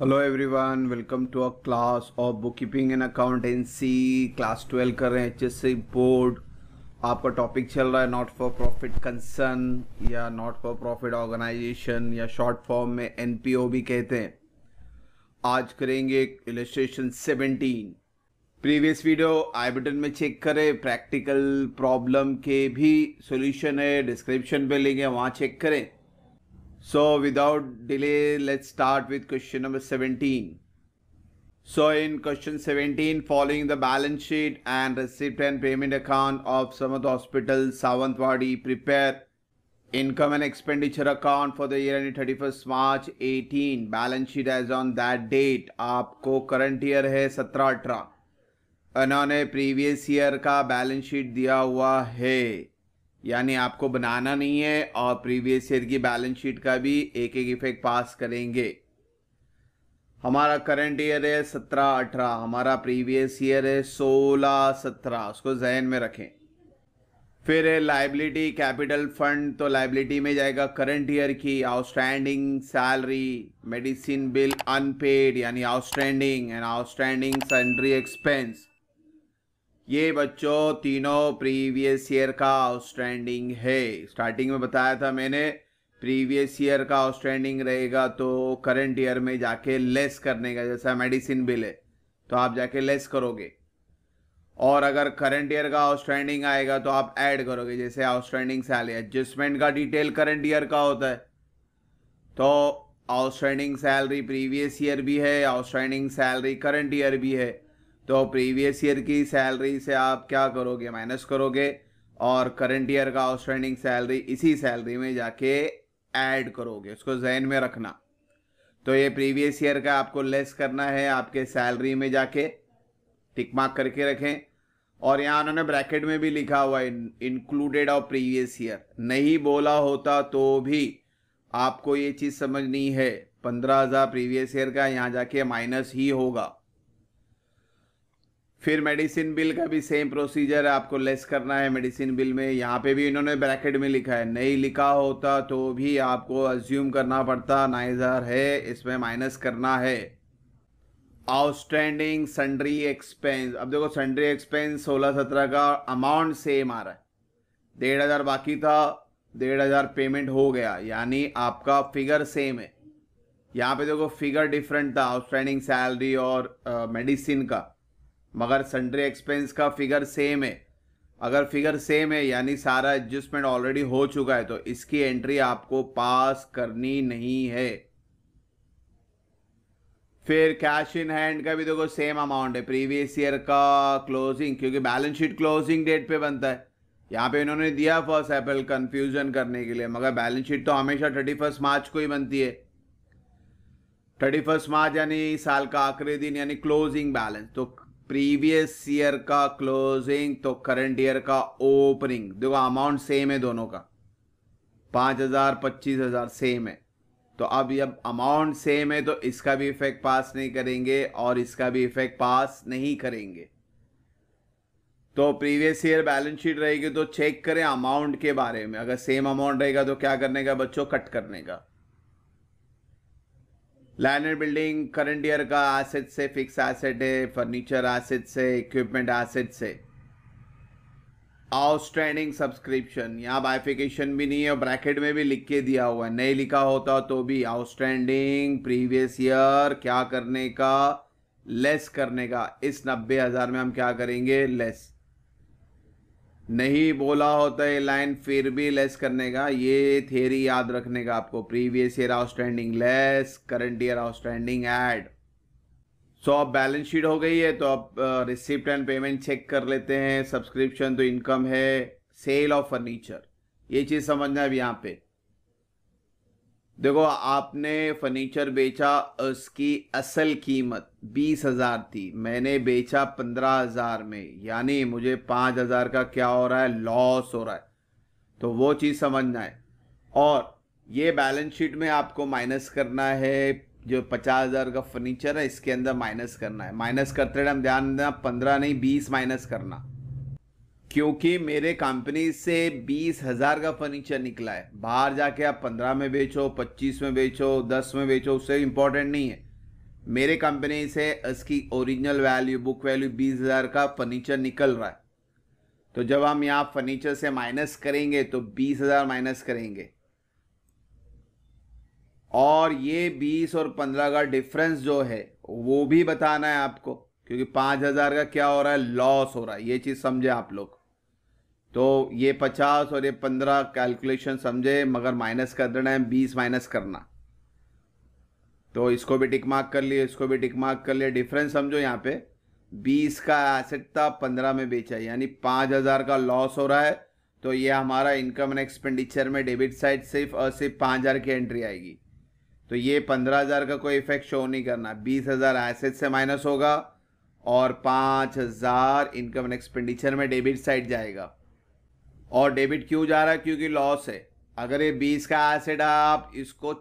Hello everyone welcome to a class of book keeping and accountancy class twelve कर रहे हैं H S board आपका topic चल रहा है नॉट फॉर प्रॉफिट कंसर्न या नॉट फॉर प्रॉफिट ऑर्गेनाइजेशन या शॉर्ट फॉर्म में एन भी कहते हैं आज करेंगे illustration seventeen previous video i button में चेक करें प्रैक्टिकल प्रॉब्लम के भी सोल्यूशन है डिस्क्रिप्शन पे लेंगे वहाँ चेक करें So without delay, let's start with question number 17. So in question 17, following the balance sheet and receipt and payment account of Samath Hospital, Savantwadi, prepare income and expenditure account for the year ending 31st March 18. Balance sheet as on that date. Aapko current year hai 17-18. उन्होंने previous year का balance sheet दिया हुआ है यानी आपको बनाना नहीं है और प्रीवियस ईयर की बैलेंस शीट का भी एक एक इफेक्ट पास करेंगे हमारा करंट ईयर है सत्रह अठारह हमारा प्रीवियस ईयर है सोलह सत्रह उसको जहन में रखें फिर लाइबिलिटी कैपिटल फंड तो लाइबिलिटी में जाएगा करंट ईयर की outstanding salary medicine bill unpaid यानी outstanding and outstanding sundry expense ये बच्चों तीनों प्रीवियस ईयर का आउटस्टैंडिंग है स्टार्टिंग में बताया था मैंने प्रीवियस ईयर का आउटस्टैंडिंग रहेगा तो करंट ईयर में जाके लेस करने का जैसा मेडिसिन बिल है तो आप जाके लेस करोगे और अगर करंट ईयर का आउटस्टैंडिंग आएगा तो आप ऐड करोगे जैसे आउटस्टैंडिंग सैलरी एडजस्टमेंट का डिटेल करंट ईयर का होता है तो आउटस्टैंडिंग सैलरी प्रीवियस ईयर भी है आउटस्टैंडिंग सैलरी करंट ईयर भी है तो प्रीवियस ईयर की सैलरी से आप क्या करोगे माइनस करोगे और करंट ईयर का आउटस्टैंडिंग सैलरी इसी सैलरी में जाके ऐड करोगे उसको जहन में रखना तो ये प्रीवियस ईयर का आपको लेस करना है आपके सैलरी में जाके टिक मार्क करके रखें और यहाँ उन्होंने ब्रैकेट में भी लिखा हुआ है इंक्लूडेड ऑफ प्रीवियस ईयर नहीं बोला होता तो भी आपको ये चीज़ समझनी है पंद्रह हज़ार प्रीवियस ईयर का यहाँ जाके माइनस ही होगा फिर मेडिसिन बिल का भी सेम प्रोसीजर है आपको लेस करना है मेडिसिन बिल में यहाँ पे भी इन्होंने ब्रैकेट में लिखा है नहीं लिखा होता तो भी आपको अज्यूम करना पड़ता नाइजर है इसमें माइनस करना है आउटस्टैंडिंग सन्ड्री एक्सपेंस अब देखो सन्ड्री एक्सपेंस सोलह सत्रह का अमाउंट सेम आ रहा है डेढ़ हज़ार बाकी था डेढ़ हज़ार पेमेंट हो गया यानी आपका फिगर सेम है यहाँ पे देखो फिगर डिफरेंट था आउटस्टैंडिंग सैलरी और मेडिसिन uh, का मगर संडे एक्सपेंस का फिगर सेम है अगर फिगर सेम है यानी सारा एडजस्टमेंट ऑलरेडी हो चुका है तो इसकी एंट्री आपको पास करनी नहीं है फिर कैश इन हैंड का भी देखो सेम अमाउंट है प्रीवियस ईयर का क्लोजिंग क्योंकि बैलेंस शीट क्लोजिंग डेट पे बनता है यहाँ पे इन्होंने दिया फर्स्ट अप्रैल कंफ्यूजन करने के लिए मगर बैलेंस शीट तो हमेशा थर्टी फर्स्ट मार्च को ही बनती है थर्टी फर्स्ट मार्च यानी साल का आखिरी दिन यानी क्लोजिंग बैलेंस तो प्रीवियस ईयर का क्लोजिंग तो करंट ईयर का ओपनिंग देखो अमाउंट सेम है दोनों का पाँच हज़ार पच्चीस हज़ार सेम है तो अब जब अमाउंट सेम है तो इसका भी इफेक्ट पास नहीं करेंगे और इसका भी इफेक्ट पास नहीं करेंगे तो प्रीवियस ईयर बैलेंस शीट रहेगी तो चेक करें अमाउंट के बारे में अगर सेम अमाउंट रहेगा तो क्या करने का बच्चों कट करने का land and building current year का एसेट से फिक्स एसेट है फर्नीचर एसेट से इक्विपमेंट एसेट से आउटस्टैंडिंग सब्सक्रिप्शन यहाँ बाइफिकेशन भी नहीं है और ब्रैकेट में भी लिख के दिया हुआ है नहीं लिखा होता तो भी आउटस्टैंडिंग प्रीवियस ईयर क्या करने का लेस करने का इस नब्बे हज़ार में हम क्या करेंगे लेस नहीं बोला होता है लाइन फिर भी लेस करने का ये थेरी याद रखने का आपको previous year outstanding less current year outstanding add so अब बैलेंस शीट हो गई है तो अब रिसिप्ट एंड पेमेंट चेक कर लेते हैं सब्सक्रिप्शन तो इनकम है सेल ऑफ फर्नीचर ये चीज़ समझना है अब यहाँ पे देखो आपने फर्नीचर बेचा उसकी असल कीमत बीस हज़ार थी मैंने बेचा पंद्रह हज़ार में यानी मुझे पाँच हज़ार का क्या हो रहा है लॉस हो रहा है तो वो चीज़ समझना है और ये बैलेंस शीट में आपको माइनस करना है जो पचास हज़ार का फर्नीचर है इसके अंदर माइनस करना है माइनस करते टाइम ध्यान देना पंद्रह नहीं बीस माइनस करना क्योंकि मेरे कंपनी से बीस हजार का फर्नीचर निकला है बाहर जाके आप पंद्रह में बेचो पच्चीस में बेचो दस में बेचो उससे इम्पोर्टेंट नहीं है मेरे कंपनी से इसकी ओरिजिनल वैल्यू बुक वैल्यू बीस हजार का फर्नीचर निकल रहा है तो जब हम यहाँ फर्नीचर से माइनस करेंगे तो बीस हजार माइनस करेंगे और ये बीस और पंद्रह का डिफरेंस जो है वो भी बताना है आपको क्योंकि पाँच हज़ार का क्या हो रहा है लॉस हो रहा है ये चीज़ समझे आप लोग तो ये पचास और ये पंद्रह कैलकुलेशन समझे मगर माइनस कर देना है बीस माइनस करना तो इसको भी टिक मार्क कर लिए इसको भी टिक मार्क कर लिए डिफरेंस समझो यहाँ पे बीस का एसेट था पंद्रह में बेचा यानी पाँच हज़ार का लॉस हो रहा है तो ये हमारा इनकम एंड एक्सपेंडिचर में डेबिट साइड सिर्फ और सिर्फ पाँच हज़ार की एंट्री आएगी तो ये पंद्रह हज़ार का कोई इफेक्ट शो नहीं करना बीस हज़ार एसेट से माइनस होगा और पाँच हज़ार इनकम एंड एक्सपेंडिचर में डेबिट साइड जाएगा और डेबिट क्यों जा रहा है क्योंकि लॉस है अगर ये बीस का एसेट आप इसको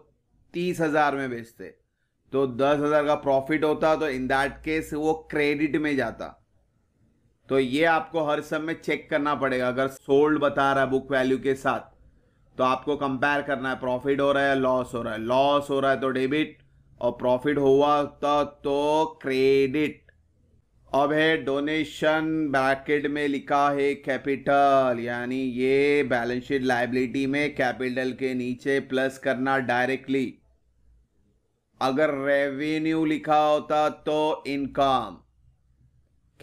तीस हज़ार में बेचते तो दस हज़ार का प्रॉफिट होता तो इन दैट केस वो क्रेडिट में जाता तो ये आपको हर समय में चेक करना पड़ेगा अगर सोल्ड बता रहा है बुक वैल्यू के साथ तो आपको कंपेयर करना है प्रॉफिट हो रहा है लॉस हो रहा है लॉस हो रहा है तो डेबिट और प्रॉफिट हुआ तो क्रेडिट है डोनेशन ब्रैकेट में लिखा है कैपिटल यानी ये बैलेंस शीट लाइबिलिटी में कैपिटल के नीचे प्लस करना डायरेक्टली अगर रेवेन्यू लिखा होता तो इनकम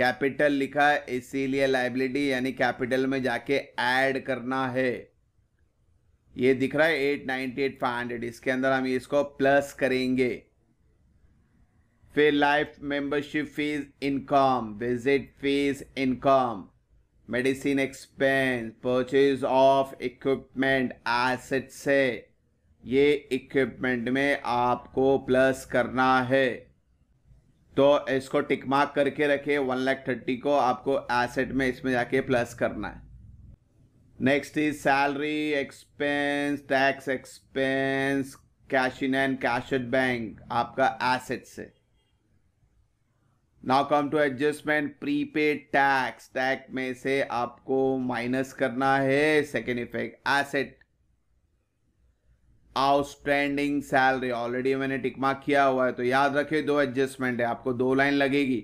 कैपिटल लिखा है इसीलिए लाइबिलिटी यानी कैपिटल में जाके ऐड करना है ये दिख रहा है eight ninety eight five hundred इसके अंदर हम इसको प्लस करेंगे फिर life membership fees income visit fees income medicine expense purchase of equipment asset से ये इक्विपमेंट में आपको प्लस करना है तो इसको टिक मार्क करके रखे वन लाख थर्टी को आपको एसेट में इसमें जाके प्लस करना है next is salary expense tax expense cash in and cash at bank आपका एसेट से now come to adjustment prepaid tax tax में से आपको माइनस करना है second effect asset outstanding salary already मैंने टिकमा किया हुआ है तो याद रखे दो एडजस्टमेंट है आपको दो लाइन लगेगी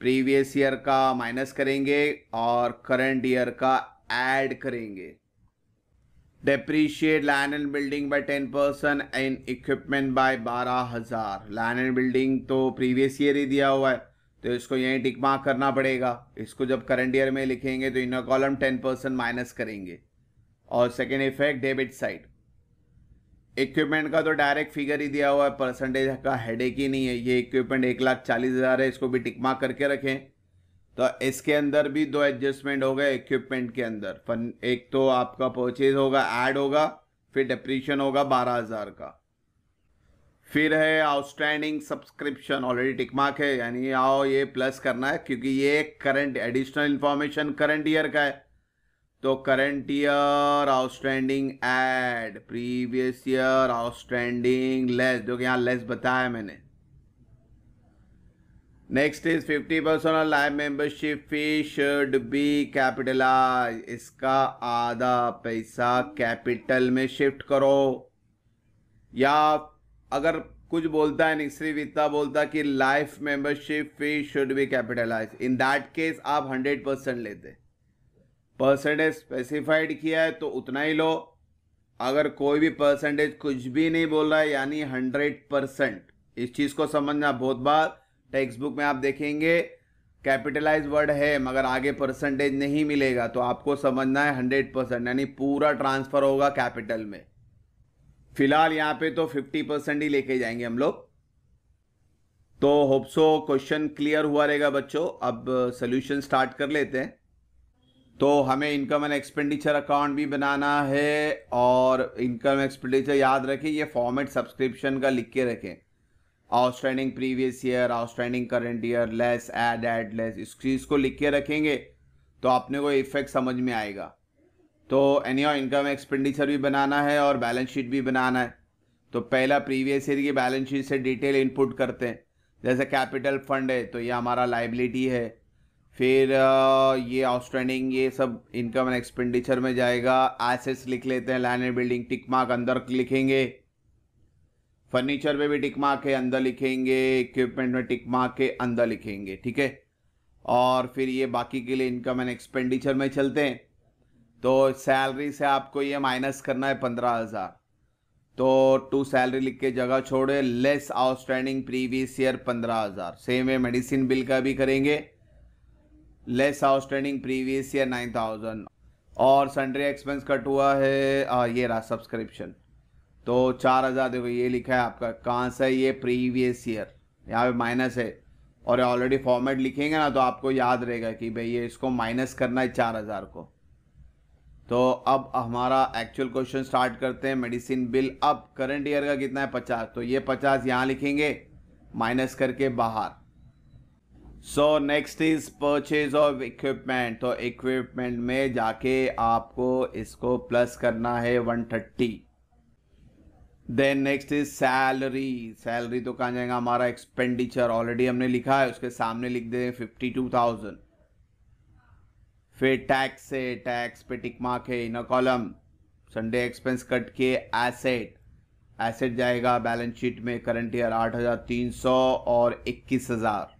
प्रीवियस ईयर का माइनस करेंगे और करंट ईयर का एड करेंगे depreciate land and building by ten percent and equipment by बारह हजार लैंड एंड बिल्डिंग तो प्रीवियस ईयर ही दिया हुआ है तो इसको यहीं टिक मार्क करना पड़ेगा इसको जब करंट ईयर में लिखेंगे तो inner column ten percent minus करेंगे और second effect debit side equipment का तो डायरेक्ट फिगर ही दिया हुआ है परसेंटेज का एक ही नहीं है ये इक्विपमेंट एक लाख चालीस हज़ार है इसको भी टिक मार्क करके रखें तो इसके अंदर भी दो एडजस्टमेंट हो गए इक्विपमेंट के अंदर फन एक तो आपका परचेज होगा ऐड होगा फिर डिप्रीशन होगा बारह हज़ार का फिर है outstanding subscription already tick mark है यानी आओ ये प्लस करना है क्योंकि ये current additional information current year का है तो current year outstanding add previous year outstanding less जो कि यहाँ लेस बताया मैंने next is 50 percent live membership fee should be capitalise इसका आधा पैसा कैपिटल में शिफ्ट करो या अगर कुछ बोलता है निश्री वित्ता बोलता कि life membership fee should be capitalise in that case आप हंड्रेड परसेंट लेते परसेंटेज स्पेसिफाइड किया है तो उतना ही लो अगर कोई भी परसेंटेज कुछ भी नहीं बोल रहा है यानी हंड्रेड परसेंट इस चीज़ को समझना बहुत बार टेक्स्ट बुक में आप देखेंगे कैपिटलाइज वर्ड है मगर आगे परसेंटेज नहीं मिलेगा तो आपको समझना है हंड्रेड परसेंट यानी पूरा ट्रांसफ़र होगा कैपिटल में फिलहाल यहाँ पे तो 50 परसेंट ही लेके जाएंगे हम लोग तो होप्सो क्वेश्चन क्लियर हुआ रहेगा बच्चों अब सोल्यूशन uh, स्टार्ट कर लेते हैं तो हमें इनकम एंड एक्सपेंडिचर अकाउंट भी बनाना है और इनकम एक्सपेंडिचर याद रखें ये फॉर्मेट सब्सक्रिप्शन का लिख के रखें outstanding previous year outstanding current year less add add less इस चीज़ को लिख के रखेंगे तो अपने को इफेक्ट समझ में आएगा तो एनी इनकम एक्सपेंडिचर भी बनाना है और बैलेंस शीट भी बनाना है तो पहला प्रीवियस ईयर की बैलेंस शीट से डिटेल इनपुट करते हैं जैसे कैपिटल फंड है तो ये हमारा लाइबिलिटी है फिर ये आउटस्टैंडिंग ये सब इनकम एंड एक्सपेंडिचर में जाएगा एसेट्स लिख लेते हैं land and building tick mark अंदर लिखेंगे फर्नीचर में भी टिक मार्क है अंदर लिखेंगे इक्विपमेंट में टिक मार्क के अंदर लिखेंगे ठीक है और फिर ये बाकी के लिए इनकम एंड एक्सपेंडिचर में चलते हैं तो सैलरी से आपको ये माइनस करना है पंद्रह हज़ार तो टू सैलरी लिख के जगह छोड़े लेस आउटस्टैंडिंग प्रीवियस ईयर पंद्रह हज़ार सेम है मेडिसिन बिल का भी करेंगे less outstanding previous year nine thousand और सन्डे एक्सपेंस कट हुआ है आ, ये रहा सब्सक्रिप्शन तो चार हज़ार देखो ये लिखा है आपका कहाँ से ये प्रीवियस ईयर यहाँ पे माइनस है और ऑलरेडी फॉर्मेट लिखेंगे ना तो आपको याद रहेगा कि भाई ये इसको माइनस करना है चार हज़ार को तो अब हमारा एक्चुअल क्वेश्चन स्टार्ट करते हैं मेडिसिन बिल अब करंट ईयर का कितना है पचास तो ये पचास यहाँ लिखेंगे माइनस करके बाहर so next is purchase of equipment तो इक्विपमेंट में जाके आपको इसको प्लस करना है one thirty then next is salary salary तो कहाँ जाएगा हमारा एक्सपेंडिचर ऑलरेडी हमने लिखा है उसके सामने लिख दे फिफ्टी टू थाउजेंड फिर टैक्स से टैक्स पे टिक मार्क है in column sundry expense cut के एसेट एसेट जाएगा बैलेंस शीट में करंट ईयर आठ हजार तीन सौ और इक्कीस हजार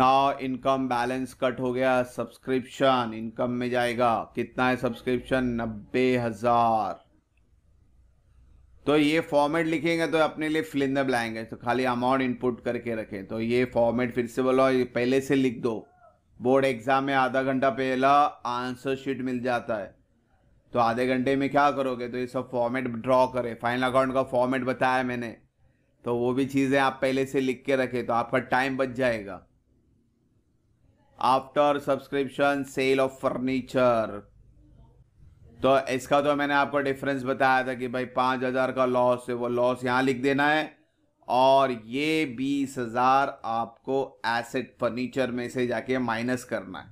नाउ इनकम बैलेंस कट हो गया सब्सक्रिप्शन इनकम में जाएगा कितना है सब्सक्रिप्शन नब्बे हजार तो ये फॉर्मेट लिखेंगे तो अपने लिए फिलिंदर इन ब्लैंक है तो खाली अमाउंट इनपुट करके रखें तो ये फॉर्मेट फिर से बोलो पहले से लिख दो बोर्ड एग्ज़ाम में आधा घंटा पहला आंसर शीट मिल जाता है तो आधे घंटे में क्या करोगे तो ये सब फॉर्मेट ड्रॉ करें फाइनल अकाउंट का फॉर्मेट बताया मैंने तो वो भी चीज़ें आप पहले से लिख के रखें तो आपका टाइम बच जाएगा after subscription sale of furniture तो इसका तो मैंने आपको डिफरेंस बताया था कि भाई पाँच हज़ार का लॉस है वो लॉस यहाँ लिख देना है और ये बीस हजार आपको एसेट फर्नीचर में से जाके माइनस करना है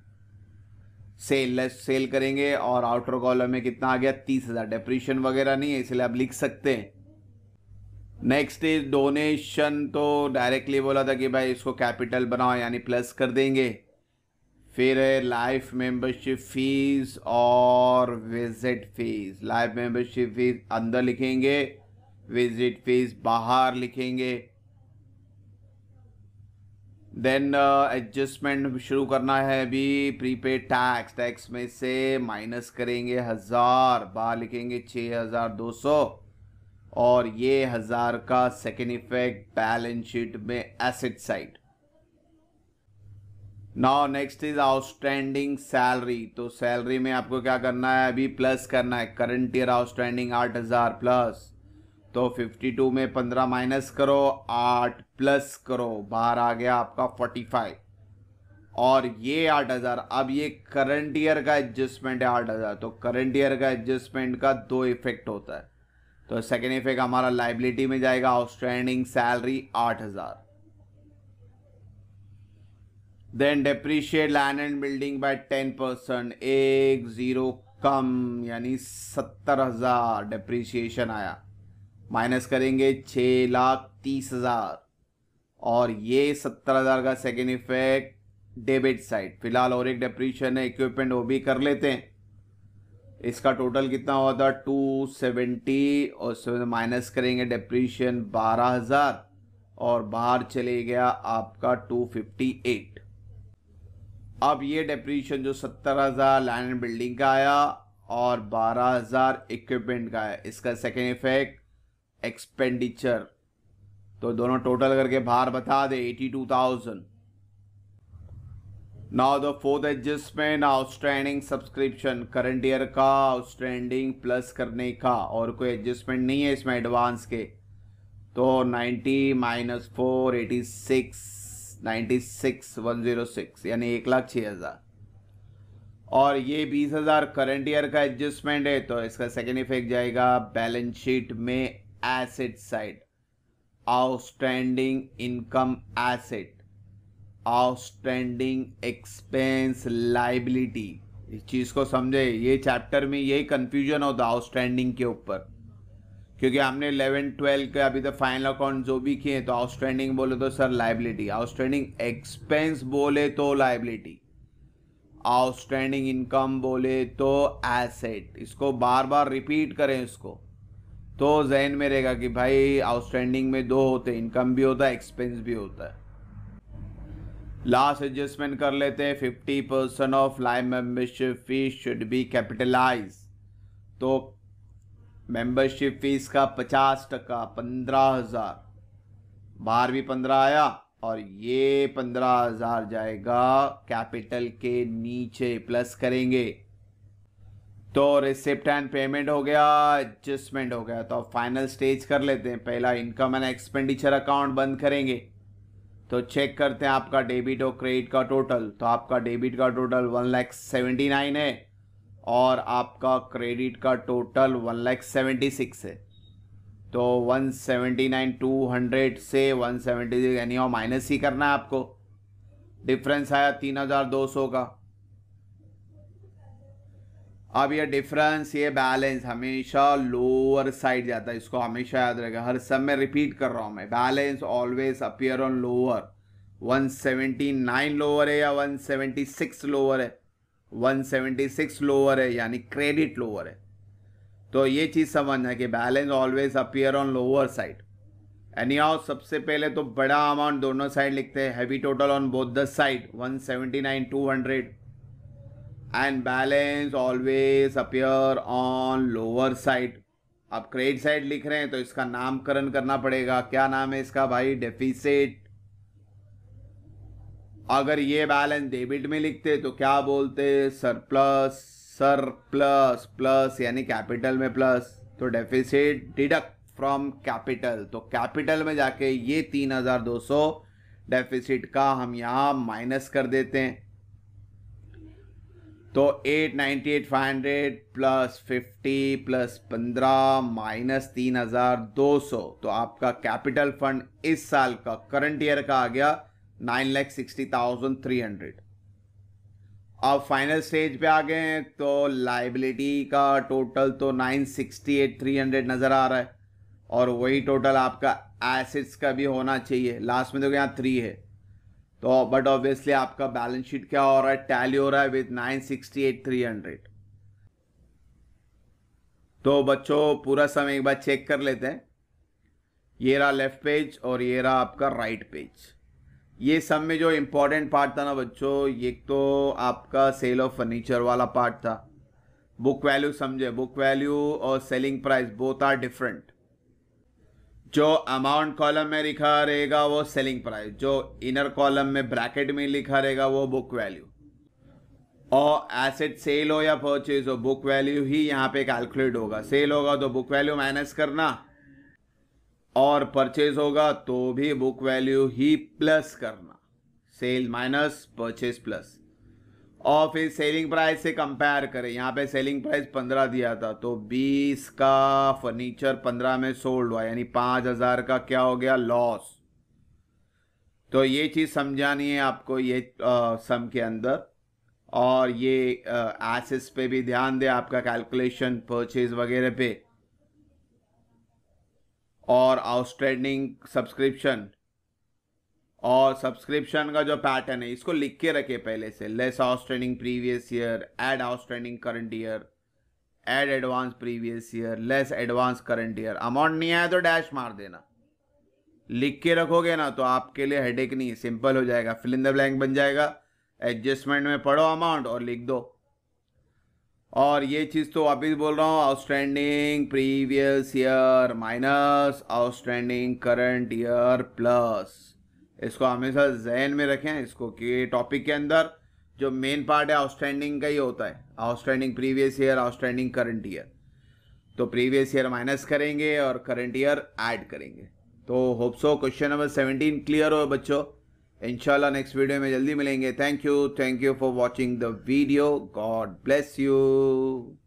सेल लेस सेल करेंगे और आउटर कॉलम में कितना आ गया तीस हजार डेप्रीशन वगैरह नहीं है इसलिए आप लिख सकते हैं नेक्स्ट इज डोनेशन तो डायरेक्टली बोला था कि भाई इसको कैपिटल बनाओ यानी प्लस कर देंगे फिर है लाइफ मेंबरशिप फीस और visit fees life membership fees अंदर लिखेंगे विजिट फीस बाहर लिखेंगे देन एडजस्टमेंट शुरू करना है अभी प्रीपेड टैक्स टैक्स में से माइनस करेंगे हज़ार बाहर लिखेंगे छ हज़ार दो सौ और ये हज़ार का सेकेंड इफेक्ट बैलेंस शीट में asset side now next is outstanding salary तो सैलरी में आपको क्या करना है अभी प्लस करना है करंट ईयर आउटस्टैंडिंग आठ हज़ार प्लस तो 52 में 15 माइनस करो 8 प्लस करो बाहर आ गया आपका 45 और ये 8000 अब ये करंट ईयर का एडजस्टमेंट है 8000 तो करंट ईयर का एडजस्टमेंट का दो इफेक्ट होता है तो सेकेंड इफेक्ट हमारा लाइबिलिटी में जाएगा outstanding salary 8000 then depreciate land and building by 10 percent एक जीरो कम यानी सत्तर हजार डेप्रीशिएशन आया माइनस करेंगे छः लाख तीस हज़ार और ये सत्तर हज़ार का सेकेंड इफेक्ट डेबिट साइड फिलहाल और एक डेप्रीशन है इक्विपमेंट वो भी कर लेते हैं इसका टोटल कितना हुआ था टू सेवेंटी और से माइनस करेंगे डेप्रीशन बारह हज़ार और बाहर चले गया आपका टू फिफ्टी एट अब ये डेप्रीशन जो सत्तर हज़ार लैंड एंड बिल्डिंग का आया और बारह हज़ार इक्विपमेंट का आया इसका सेकेंड इफेक्ट एक्सपेंडिचर तो दोनों टोटल करके बाहर बता दे eighty two thousand now the fourth adjustment outstanding subscription current year का आउटस्टैंडिंग प्लस करने का और कोई एडजस्टमेंट नहीं है इसमें एडवांस के तो ninety minus four eighty six ninety six one zero six यानी एक लाख छः हज़ार और ये बीस हज़ार करंट ईयर का एडजस्टमेंट है तो इसका सेकेंड इफेक्ट जाएगा बैलेंस शीट में asset side outstanding income asset outstanding expense liability इस चीज़ को समझे ये चैप्टर में यही कंफ्यूजन होता आउटस्टैंडिंग के ऊपर क्योंकि हमने 11, 12 के अभी तक फाइनल अकाउंट जो भी किए तो आउटस्टैंडिंग बोले तो सर लाइबिलिटी आउटस्टैंडिंग एक्सपेंस बोले तो लाइबिलिटी आउटस्टैंडिंग इनकम बोले तो एसेट इसको बार बार रिपीट करें इसको तो जहन में रहेगा कि भाई आउटस्टैंडिंग में दो होते इनकम भी होता है एक्सपेंस भी होता है लास्ट एडजस्टमेंट कर लेते हैं fifty percent of live membership fees should be capitalise तो मेंबरशिप फीस का पचास टका पंद्रह हजार बाहर भी पंद्रह आया और ये पंद्रह हजार जाएगा कैपिटल के नीचे प्लस करेंगे तो रिसिप्ट एंड पेमेंट हो गया एडजस्टमेंट हो गया तो अब फाइनल स्टेज कर लेते हैं पहला इनकम एंड एक्सपेंडिचर अकाउंट बंद करेंगे तो चेक करते हैं आपका डेबिट और क्रेडिट का टोटल तो आपका डेबिट का total one lakh seventy nine है और आपका क्रेडिट का total one lakh seventy six है तो one seventy nine two hundred से वन सेवेंटी सिक्स यानी और माइनस ही करना है आपको डिफरेंस आया तीन हज़ार दो सौ का अब ये डिफरेंस ये बैलेंस हमेशा लोअर साइड जाता है इसको हमेशा याद रहेगा हर सब में रिपीट कर रहा हूँ मैं balance always appear on lower 179 lower है या 176 लोअर है 176 लोअर है यानी क्रेडिट लोअर है तो ये चीज़ समझना कि balance always appear on lower side any आओ सबसे पहले तो बड़ा अमाउंट दोनों साइड लिखते हैं heavy total on both the side 179 200 and balance always appear on lower side आप क्रेडिट साइड लिख रहे हैं तो इसका नामकरण करना पड़ेगा क्या नाम है इसका भाई डेफिसिट अगर ये बैलेंस डेबिट में लिखते तो क्या बोलते सरप्लस सर प्लस प्लस यानी कैपिटल में प्लस तो डेफिसिट डिडक्ट फ्रॉम कैपिटल तो कैपिटल में जाके ये तीन हजार दो सौ डेफिसिट का हम यहाँ माइनस कर देते हैं तो eight ninety eight five hundred plus fifty plus पंद्रह माइनस तीन हजार दो सौ तो आपका कैपिटल फंड इस साल का करंट ईयर का आ गया nine lakh sixty thousand three hundred अब फाइनल स्टेज पे आ गए हैं तो लाइबिलिटी का टोटल तो nine sixty eight three hundred नज़र आ रहा है और वही टोटल आपका एसेट्स का भी होना चाहिए लास्ट में देखो यहाँ थ्री है तो बट ऑब्वियसली आपका बैलेंस शीट क्या हो रहा है टैली हो रहा है with nine sixty eight three hundred तो बच्चों पूरा समय एक बार चेक कर लेते हैं ये रहा लेफ्ट पेज और ये रहा आपका राइट पेज ये सब में जो इम्पोर्टेंट पार्ट था ना बच्चों एक तो आपका सेल ऑफ फर्नीचर वाला पार्ट था बुक वैल्यू समझे बुक वैल्यू और selling price both are different जो अमाउंट कॉलम में लिखा रहेगा वो सेलिंग प्राइस जो इनर कॉलम में ब्रैकेट में लिखा रहेगा वो बुक वैल्यू और एसेट सेल हो या परचेज हो बुक वैल्यू ही यहाँ पे कैलकुलेट होगा सेल होगा तो बुक वैल्यू माइनस करना और परचेज होगा तो भी बुक वैल्यू ही प्लस करना सेल माइनस परचेज प्लस और फिर सेलिंग प्राइस से कंपेयर करें यहाँ पे सेलिंग प्राइस पंद्रह दिया था तो बीस का फर्नीचर पंद्रह में सोल्ड हुआ यानी पाँच हज़ार का क्या हो गया लॉस तो ये चीज़ समझानी है आपको ये आ, सम के अंदर और ये एसेस पे भी ध्यान दें आपका कैलकुलेशन परचेज वगैरह पे और आउटस्टैंडिंग सब्सक्रिप्शन और सब्सक्रिप्शन का जो पैटर्न है इसको लिख के रखे पहले से less outstanding training previous year add outstanding training current year add advance previous year less advance current year amount नहीं आया तो डैश मार देना लिख के रखोगे ना तो आपके लिए हेडेक नहीं सिंपल हो जाएगा फिल इन द ब्लैंक बन जाएगा एडजस्टमेंट में पढ़ो अमाउंट और लिख दो और ये चीज़ तो वापिस बोल रहा हूँ outstanding previous year minus outstanding current year plus इसको हमेशा जहन में रखें इसको कि टॉपिक के अंदर जो मेन पार्ट है आउटस्टैंडिंग का ही होता है outstanding previous year outstanding current year तो प्रीवियस ईयर माइनस करेंगे और करंट ईयर ऐड करेंगे तो hope so question number seventeen clear हो बच्चों इंशाल्लाह नेक्स्ट वीडियो में जल्दी मिलेंगे thank you thank you for watching the video God bless you